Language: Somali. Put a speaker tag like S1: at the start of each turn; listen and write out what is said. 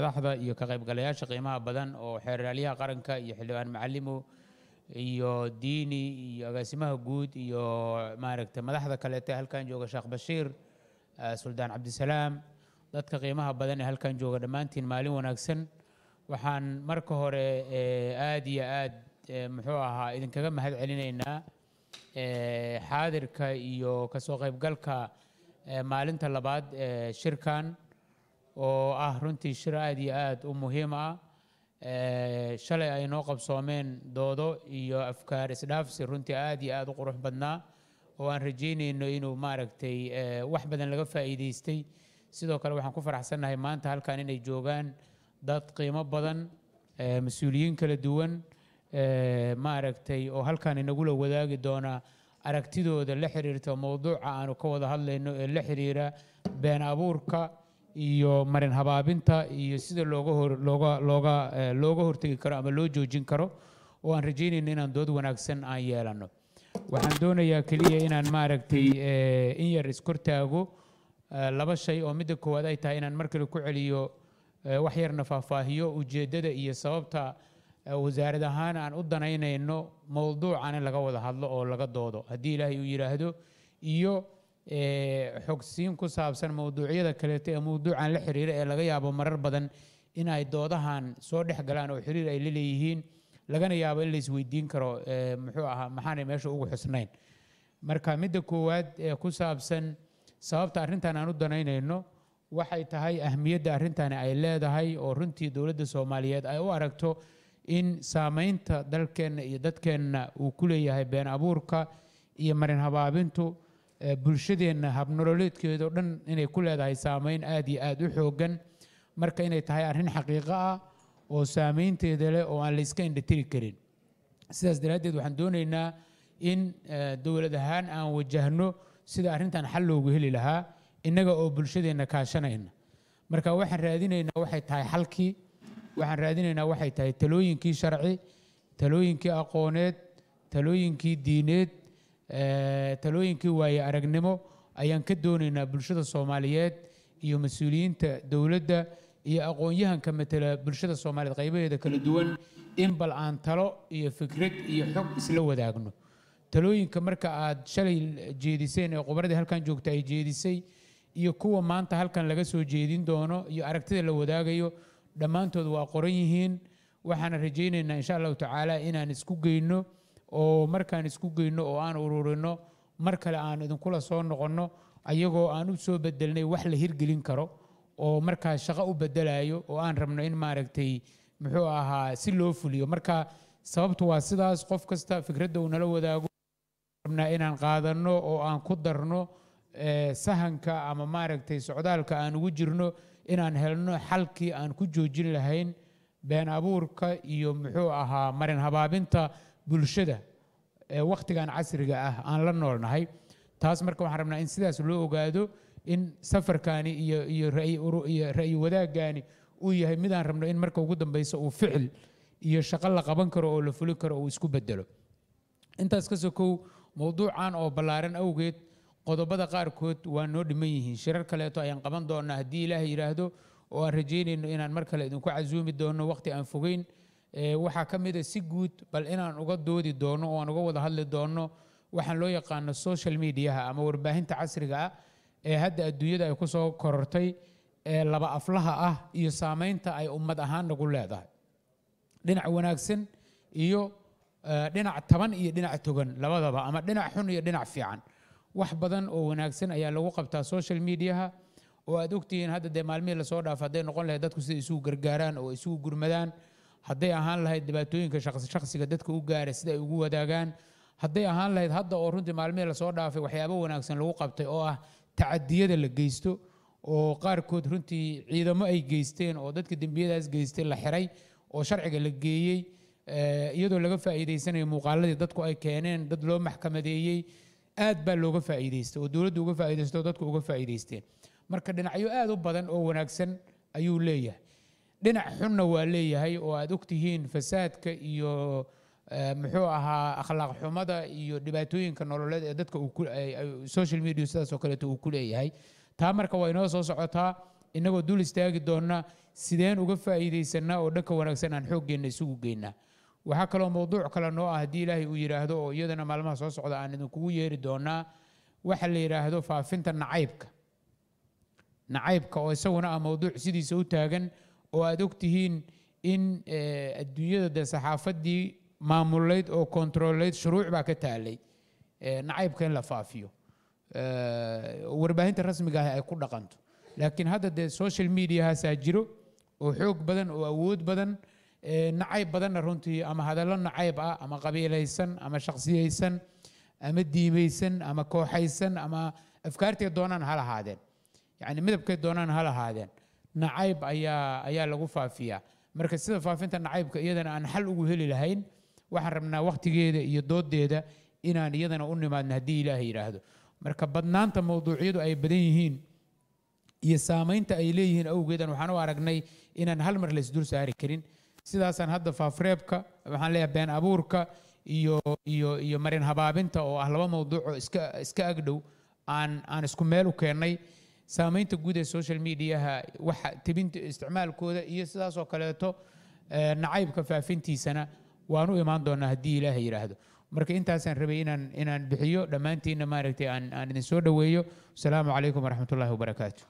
S1: madaxda iyo ka qaybgalayaasha qiimaha badan oo xeeraalyaha qaranka iyo xildhibaan macalimu iyo diini iyo agaasimaha guud iyo maaragtay madaxda kaleete halkan jooga sheekh bashiir ah, suldaan cabdisalaam dadka qiimaha badan ee halkan jooga dhammaantiin maalin wanaagsan waxaan marka hore eh, aada iyo aada eh, muxuu ahaa idinkaga mahad celinaynaa eh, xaadirka iyo kasoo qaybgalka maalinta labaad ee shirkan oo ah runtii shir aad iyo aad u muhiim ah eh, shalay ay noo qabsoomeen doodo iyo afkaar isdhaafsi runtii aad iyo aad u qurux badnaa oo aan rajaynayno inuu maaragtay eh, wax badan laga faa'iidaystay sidoo kale waxaan ku faraxsannahay maanta halkan inay joogaan dad qiimo badan eh, mas-uuliyiin kala duwan maaragtay oo halkan inagula wadaagi doona aragtidooda la xiriirta mowduuca aanu ka wada hadlayno ee la xiriira been abuurka iyo marin habaabinta iyo sida looga eh, hortegi karo ama loo joojin karo oo aan rajaynayno inaan dood wanaagsan aan yeelano waxaan doonayaa keliya inaan maaragtay eh, in yar iskortaago eh, laba shay oo midda koowaad ay tahay inaan mar kale ku celiyo wax yarna faahfaahiyo ujeeddada iyo sababta wasaarad ahaan aan u danaynayno mowduucan in laga wada hadlo oo laga doodo haddii ilaahay uu yidhaahdo iyo xogsiin ku saabsan mawduucyada kaleeto ee mawduucan la xiriira ee laga yaabo marar badan inay doodahan soo dhex galaan oo xiriir ay laleeyihiin lagana yaabo in la karo muxuu ahaa maxaanay meesha ugu xusnayn marka midda koowaad ee ku saabsan sababta arrintan aan u danaynayno waxay tahay ahmiyadda arrintani ay leedahay oo runtii dowladda soomaaliyeed ay u aragto in saamaynta dalkeenna iyo dadkeenna uu ku leeyahay been abuurka iyo marin habaabintu bulshadeenna habnololeedkeeda o dhan inay ku leedahay saameyn aad iyo aad u xoogan marka inay tahay arrin xaqiiqo ah oo saameynteeda leh oo aan la iska indhatiri karin sidaas daraaddeed waxaan doonaynaa in dowlad ahaan aan wajahno sida arrintan xal loogu heli lahaa innaga oo bulshadeenna kaashanayna marka waxaan raadinaynaa waxay tahay xalkii waxaan raadinaynaa waxay tahay talooyinkii sharci talooyinkii aqooneed talooyinkii diineed talooyinkii waaye aragnimo ayaan ka doonaynaa bulshada soomaaliyeed iyo mas-uuliyiinta dowladda iyo aqoon-yahanka matala bulshada soomaaliyeed qaybaheeda kala duwan in bal aan talo iyo fikrad iyo xog isla wadaagno talooyinka marka aad shalay jeediseen ee qubardii halkan joogta ay jeedisay iyo kuwa maanta halkan laga soo jeedin doono iyo aragtida la wadaagayo dhammaantood waa qoran yihiin waxaana rajaynaynaa insha allahu tacaala inaan isku geyno oo markaan isku geyno oo aan ururino mar kale aan idinkula soo noqonno ayagoo aan u soo bedelnay wax la hirgelin karo oo markaa shaqo u bedelayo oo aan rabno in maaragtay muxuu ahaa si loo fuliyo marka sababtu waa sidaas qof kasta fikradda uu nala wadaago rabnaa inaan qaadano oo aan ku darno sahanka ama maaragtay socdaalka aan ugu jirno inaan helno xalkii aan ku joojin lahayn been abuurka iyo muxuu ahaa marin habaabinta bulshada ee wakhtigan casriga ah aan la noolnahay taas marka waxaan rabnaa in sidaas loo ogaado in safarkaani iyo ra'yi wadaaggaani uu yahay midaan rabno in marka ugu dambeysa uu ficil iyo shaqo la qaban karo oo la fulin karo uu isku bedelo intaas ka sokow mawduucan oo ballaaran awgeed qodobada qaarkood waa noo dhiman yihiin shirar kaleeto ayaan qaban doonaa haddii ilaaha yidhaahdo oo aan rajaynayno inaan mar kale idinku casuumi doono wakhti aan fogeyn Eh, waxaa ka mida ah, si guud bal inaan uga doodi doono oo aan uga wada hadli doono waxaan loo yaqaano social mediaha ama warbaahinta casriga ah ee hadda adduunyada ay kusoo korortay ee laba aflaha ah iyo saameynta ay ummad ahaan nagu leedahay dhinac wanaagsan iyo eh, dhinac taban iyo dhinac togan labadaba ama dhinac xun iyo dhinac fiican wax badan oo wanaagsan ayaa lagu qabtaa social mediaha oo aad ogtihiin hadda dee maalmihii lasoo dhaaf hadday noqon lahayd dadku sida isugu gargaaraan oo isugu gurmadaan hadday ahaan lahayd dhibaatooyinka shakhsiga dadka u gaara sida ay ugu wadaagaan hadday ahaan lahayd hadda oo runtii maalmihii lasoo dhaafay waxyaabo wanaagsan lagu qabtay oo ah tacadiyada la geysto oo qaarkood runtii ciidamo ay geysteen oo dadka dembiyadaas geystay la xiray oo sharciga la geeyey eh, iyadoo laga faa'iidaysanayo muuqaaladii dadku ay keeneen dad loo maxkamadeeyey aad baa looga faa'iidaystay oo dowladdu uga faa'iidaysto dadku uga faa'iidaysteen marka dhinacyo aad u badan oo wanaagsan ayuu leeyahay dhinac xunna waa leeyahay oo aad ogtihiin fasaadka iyo eh, muxuu ahaa akhlaaq xumada iyo dhibaatooyinka nololeed ee dadka social media sidaas oo kaleeto uu ku leeyahay taa marka waa inoo soo socotaa inagoo dul istaagi doona sideen uga faa'iidaysanaa oo dhanka wanaagsan aan xooggeenna isugu geynaa waxaa kaloo mowduuc kale noo ah haddii ilaahay uu yidhaahdo oo iyadana maalmaha soo socda aan idinkugu yeeri doonaa waxa la yidhaahdo faafinta nacaybka nacaybka oo isaguna ah mowduuc sidiisa u taagan oo aad ogtihiin in adduunyada dee saxaafadii maamulayd oo kontrolayd shuruuc baa ka taalay nacaybka in la faafiyo warbaahinta rasmiga ah ay ku dhaqanto laakiin hadda dee social mediahaasaa jiro oo xoog badan oo awood badan nacayb badanna runtii ama hadallo nacayb ah ama qabiilaysan ama shaksiyaysan ama diimaysan ama kooxaysan ama afkaartay doonaan ha lahaadeen yani midabkay doonaan ha lahaadeen nacayb ayaa ayaa lagu faafiyaa marka sida faafinta nacaybka iyadana aan xal ugu heli lahayn waxaan rabnaa wakhtigeeda iyo doodeeda inaan iyadana u nimaadno haddii ilaah yidhaahdo marka badnaanta mawduucyadu ay badan yihiin iyo saamaynta ay leeyihiin awgeedan waxaan u aragnay inaan hal mar laysdul saari karin sidaasaan hadda faafreebka waxaan leeyahay been abuurka iyo iyo iyo marin habaabinta oo ah laba mawduucoo iska iska agdhow aan aan isku meel u keennay saameynta guud ee social mediaha waxa tebinta isticmaalkooda iyo sidaasoo kaleeto eh, nacaybka faafintiisana waanu imaan doonaa haddii ilaah yidhaahdo marka intaasaan rabay inaan inaan bixiyo dhammaantiinna maaragtay aan aan idin soo dhoweeyo asalaamu calaykum waraxmatullahi wabarakaatu